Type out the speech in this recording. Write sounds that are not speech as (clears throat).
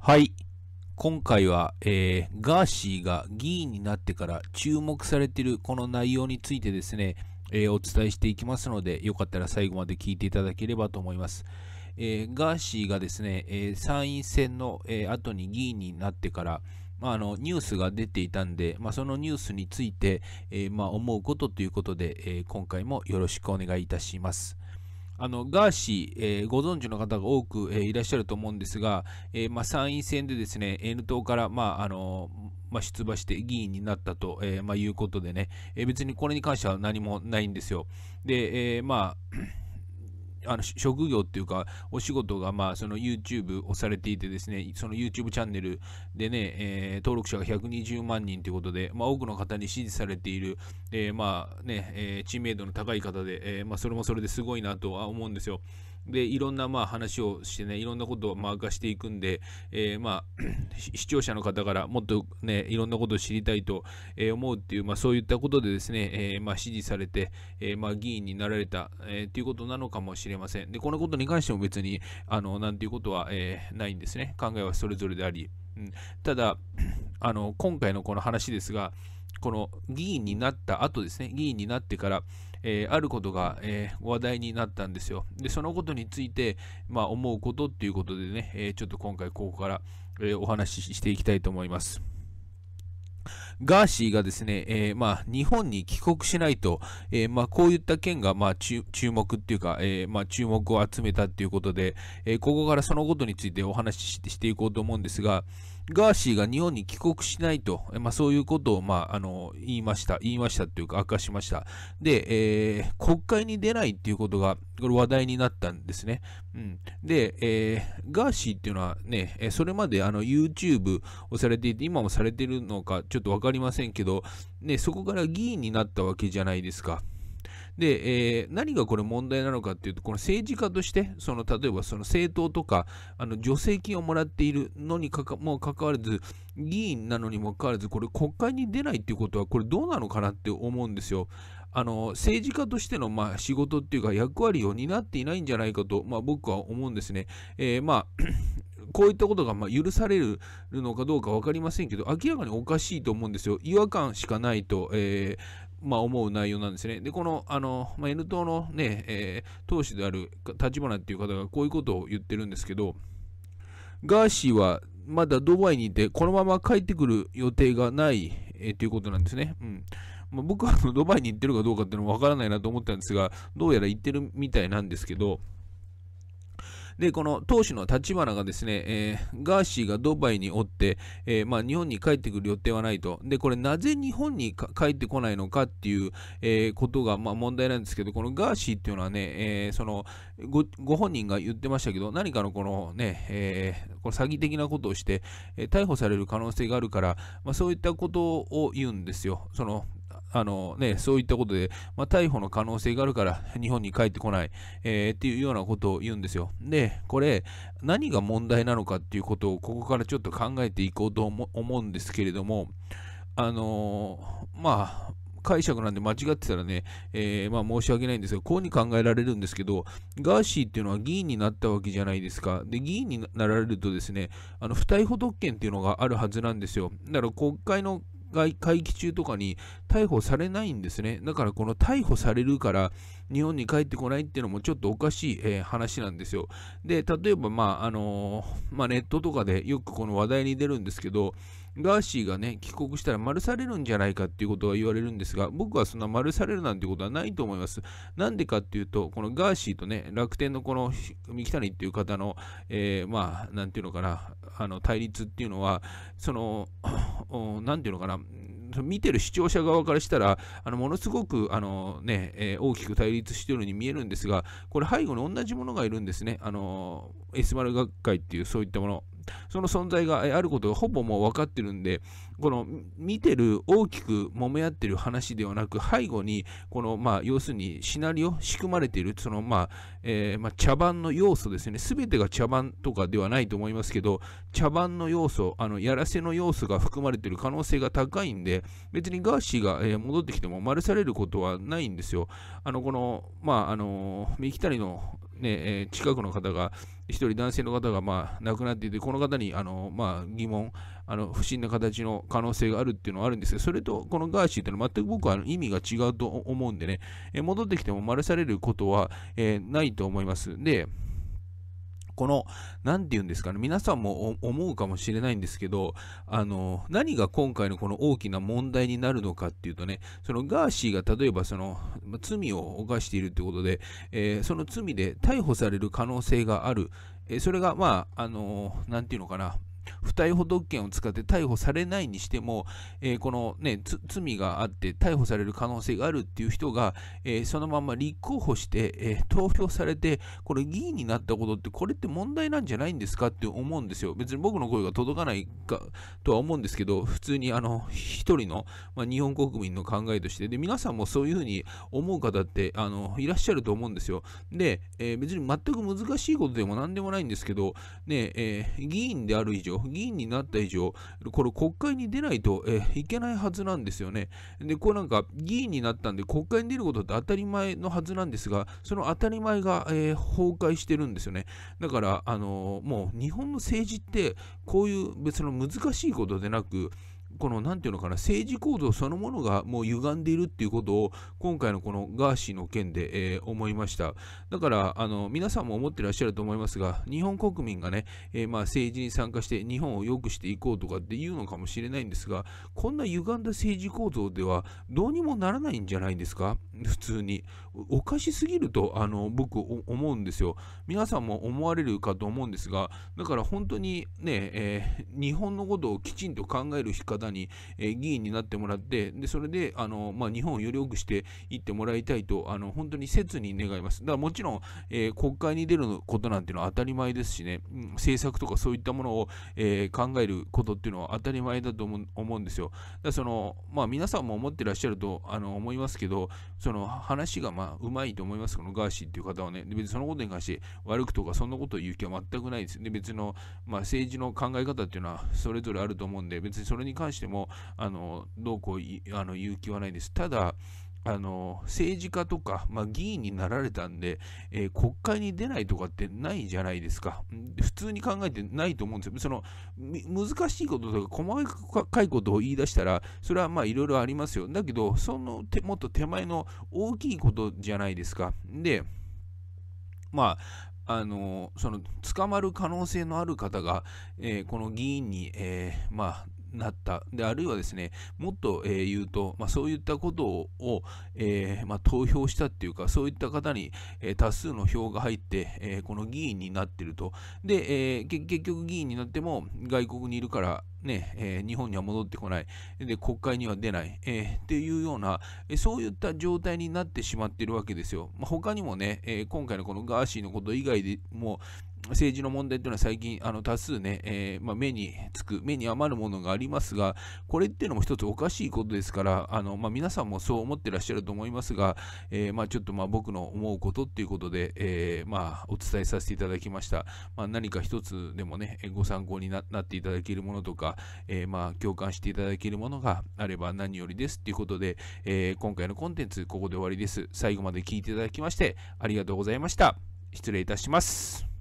はい。今回は、えー、ガーシーが議員になってから注目されているこの内容についてですね、えー、お伝えしていきますので、よかったら最後まで聞いていただければと思います。えー、ガーシーがですね、えー、参院選の、えー、後に議員になってから、まあ、あのニュースが出ていたんで、まあ、そのニュースについて、えーまあ、思うことということで、えー、今回もよろしくお願いいたします。あのガーシー、えー、ご存知の方が多く、えー、いらっしゃると思うんですが、えーまあ、参院選でですね N 党から、まああのまあ、出馬して議員になったと、えーまあ、いうことでね、えー、別にこれに関しては何もないんですよ。で、えー、まああの職業っていうか、お仕事が、まあ、その YouTube をされていてですね、その YouTube チャンネルでね、えー、登録者が120万人ということで、まあ、多くの方に支持されている、えー、まあね、えー、知名度の高い方で、えまあ、それもそれですごいなとは思うんですよ。でいろんなまあ話をしてねいろんなことをまあ明かしていくんで、えー、まあ (clears throat) 視聴者の方からもっとねいろんなことを知りたいと思うっていう、まあ、そういったことでですね、えー、まあ支持されて、えー、まあ議員になられた、えー、ということなのかもしれませんでこのことに関しても別にあのなんていうことは、えー、ないんですね考えはそれぞれであり、うん、ただ (clears throat) あの今回のこの話ですがこの議員になった後ですね議員になってからえー、あることが、えー、話題になったんですよ。で、そのことについて、まあ、思うことっていうことでね、えー、ちょっと今回ここから、えお話ししていきたいと思います。ガーシーがですね、えー、まあ、日本に帰国しないと、えー、まあ、こういった件が、まあ、注目っていうか、えー、まあ、注目を集めたっていうことで、えここからそのことについてお話ししていこうと思うんですが、ガーシーが日本に帰国しないと、まあ、そういうことを、まあ、あの、言いました。言いましたというか、明かしました。で、えー、国会に出ないっていうことが、これ話題になったんですね。うん。で、えー、ガーシーっていうのはね、それまであの、YouTube をされていて、今もされてるのか、ちょっとわかりませんけど、ね、そこから議員になったわけじゃないですか。で、えー、何がこれ問題なのかっていうと、この政治家として、その例えばその政党とか、あの助成金をもらっているのにかかもかかわらず、議員なのにもかかわらず、これ国会に出ないっていうことは、これどうなのかなって思うんですよ。あの政治家としてのまあ仕事っていうか役割を担っていないんじゃないかと、まあ、僕は思うんですね。えー、まあ (clears throat) こういったことがま許されるのかどうか分かりませんけど、明らかにおかしいと思うんですよ。違和感しかないと、えー、まあ、思う内容なんですね。で、この、あの、まあ、N 党のね、えー、党首である立花っていう方がこういうことを言ってるんですけど、ガーシーはまだドバイにいて、このまま帰ってくる予定がない、えー、ということなんですね。うんまあ、僕はドバイに行ってるかどうかっていうのもわからないなと思ったんですが、どうやら行ってるみたいなんですけど、で、この当主の立花がですね、えー、ガーシーがドバイにおって、えー、まあ、日本に帰ってくる予定はないと。で、これなぜ日本に帰ってこないのかっていう、えー、ことが、まあ、問題なんですけど、このガーシーっていうのはね、えそのご、ご本人が言ってましたけど、何かのこのね、えこれ詐欺的なことをして、え逮捕される可能性があるから、まあ、そういったことを言うんですよ。その、あのね、そういったことで、まあ、逮捕の可能性があるから日本に帰ってこない、えー、っていうようなことを言うんですよ。で、これ、何が問題なのかっていうことを、ここからちょっと考えていこうと思うんですけれども、あのー、まあ、解釈なんで間違ってたらね、えー、まあ申し訳ないんですが、こうに考えられるんですけど、ガーシーっていうのは議員になったわけじゃないですか。で、議員になられるとですね、あの、不逮捕特権っていうのがあるはずなんですよ。だから国会の会期中とかに逮捕されないんですね。だからこの逮捕されるから日本に帰ってこないっていうのもちょっとおかしい、えー、話なんですよ。で、例えば、まああのー、まあ、ネットとかでよくこの話題に出るんですけど、ガーシーがね、帰国したら丸されるんじゃないかっていうことは言われるんですが、僕はそんな丸されるなんてことはないと思います。なんでかっていうと、このガーシーとね、楽天のこの三木谷っていう方の、えー、まあ、なんていうのかな、あの、対立っていうのは、その、(clears throat) なんていうのかな、見てる視聴者側からしたら、あのものすごくあのね、えー、大きく対立しているように見えるんですが、これ、背後に同じものがいるんですね、あの S 丸学会っていうそういったもの。その存在があることがほぼもう分かってるんで、この見てる大きく揉め合ってる話ではなく、背後に、この、まあ、要するにシナリオ、仕組まれている、その、まあ、えー、まあ、茶番の要素ですね。すべてが茶番とかではないと思いますけど、茶番の要素、あの、やらせの要素が含まれている可能性が高いんで、別にガーシーが、え戻ってきても丸されることはないんですよ。あの、この、まあ、あの、三木谷のね、え近くの方が、1人男性の方がまあ亡くなっていて、この方にあのまあ疑問、あの不審な形の可能性があるっていうのはあるんですが、それとこのガーシーというのは全く僕は意味が違うと思うんでね、え戻ってきても丸されることは、えないと思います。で、この、何て言うんですかね、皆さんも思うかもしれないんですけど、あの、何が今回のこの大きな問題になるのかっていうとね、そのガーシーが例えばその、罪を犯しているということで、えー、その罪で逮捕される可能性がある、えー、それが、まあ、あの、何て言うのかな、不逮捕特権を使って逮捕されないにしても、えー、このね、罪があって逮捕される可能性があるっていう人が、えー、そのまま立候補して、えー、投票されて、これ議員になったことって、これって問題なんじゃないんですかって思うんですよ。別に僕の声が届かないかとは思うんですけど、普通にあの、一人の、まあ、日本国民の考えとして、で、皆さんもそういうふうに思う方って、あの、いらっしゃると思うんですよ。で、え別に全く難しいことでも何でもないんですけど、ね、え議員である以上、議員になった以上、これ国会に出ないと、えいけないはずなんですよね。で、これなんか議員になったんで国会に出ることって当たり前のはずなんですが、その当たり前が、えー、崩壊してるんですよね。だから、あのー、もう日本の政治ってこういう別の難しいことでなく、この何て言うのかな政治構造そのものがもう歪んでいるっていうことを今回のこのガーシーの件で、えー、思いましただからあの皆さんも思ってらっしゃると思いますが日本国民がね、えー、まあ、政治に参加して日本を良くしていこうとかっていうのかもしれないんですがこんな歪んだ政治構造ではどうにもならないんじゃないんですか普通におかしすぎるとあの僕思うんですよ皆さんも思われるかと思うんですがだから本当にね、えー、日本のことをきちんと考える仕方方に、え議員になってもらって、でそれであの、まあ、日本をより良くしていってもらいたいと、あの本当に切に願います。だからもちろん、えー、国会に出ることなんていうのは当たり前ですしね、うん、政策とかそういったものを、えー、考えることっていうのは当たり前だと思うんですよ。だからそのまあ、皆さんも思ってらっしゃるとあの思いますけど、その話がまあうまいと思います、このガーシーっていう方はね。別にそのことに関して悪くとかそんなことを言う気は全くないです。で別の、まあ、政治の考え方っていうのはそれぞれあると思うんで、別にそれに関してしても、あのどうこうあの言う気はないです。ただ、あの政治家とか、まあ、議員になられたんで、えー、国会に出ないとかってないじゃないですか、普通に考えてないと思うんですよ、その難しいこととか細かいことを言い出したら、それはいろいろありますよ、だけど、その手もっと手前の大きいことじゃないですか。でまああのその捕まる可能性のある方が、えー、この議員に、えー、まあ、なった。で、あるいはですね、もっと、えー、言うと、まあ、そういったことを、えー、まあ、投票したっていうか、そういった方に、えー、多数の票が入って、えこの議員になってると。で、え結局議員になっても外国にいるから、ね、え日本には戻ってこない。で、国会には出ない。えっていうような、えそういった状態になってしまってるわけですよ。まあ、他にもね、え今回のこのガーシーのこと以外でも、政治の問題というのは最近あの多数ね、えー、まあ、目につく、目に余るものがありますが、これっていうのも一つおかしいことですから、あのまあ、皆さんもそう思ってらっしゃると思いますが、えー、まあ、ちょっとまあ僕の思うことっていうことで、えー、まお伝えさせていただきました。ま何か一つでもね、ご参考になっていただけるものとか、えま共感していただけるものがあれば何よりですっていうことで、え今回のコンテンツ、ここで終わりです。最後まで聞いていただきまして、ありがとうございました。失礼いたします。